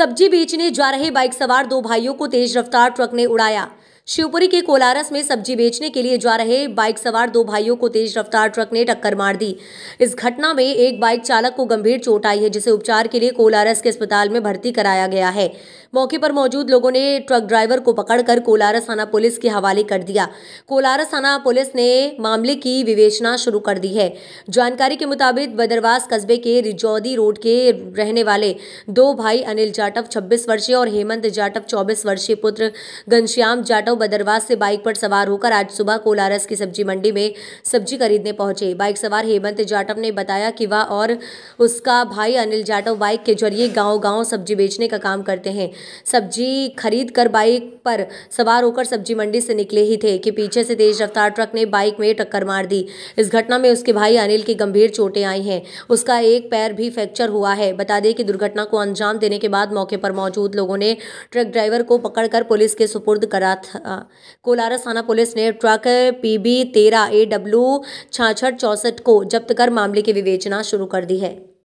सब्जी बेचने जा रहे बाइक सवार दो भाइयों को तेज रफ्तार ट्रक ने उड़ाया शिवपुरी के कोलारस में सब्जी बेचने के लिए जा रहे बाइक सवार दो भाइयों को तेज रफ्तार ट्रक ने टक्कर मार दी इस घटना में एक बाइक चालक को गंभीर चोट आई है जिसे उपचार के लिए कोलारस के अस्पताल में भर्ती कराया गया है मौके पर मौजूद लोगों ने ट्रक ड्राइवर को पकड़कर कोलारस थाना पुलिस के हवाले कर दिया कोलारस थाना पुलिस ने मामले की विवेचना शुरू कर दी है जानकारी के मुताबिक बदरवास कस्बे के रिजौदी रोड के रहने वाले दो भाई अनिल जाटव छब्बीस वर्षीय और हेमंत जाटव चौबीस वर्षीय पुत्र घनश्याम जाटव बदरवास से बाइक पर सवार होकर आज सुबह कोलारस की सब्जी मंडी में सब्जी खरीदने पहुंचे बाइक सवार हेमंत जाटव ने बताया कि वह और उसका भाई अनिल जाटव बाइक के जरिए गांव गांव सब्जी बेचने का काम करते हैं सब्जी खरीद कर बाइक पर सवार होकर सब्जी मंडी से निकले ही थे कि पीछे से तेज रफ्तार ट्रक ने बाइक में टक्कर मार दी इस घटना में उसके भाई अनिल की गंभीर चोटें आई हैं उसका एक पैर भी फ्रैक्चर हुआ है बता दें कि दुर्घटना को अंजाम देने के बाद मौके पर मौजूद लोगों ने ट्रक ड्राइवर को पकड़कर पुलिस के सुपुर्द करा था हाँ। कोलारस थाना पुलिस ने ट्रक पी बी तेरह ए डब्ल्यू छाछठ चौंसठ को जब्त कर मामले की विवेचना शुरू कर दी है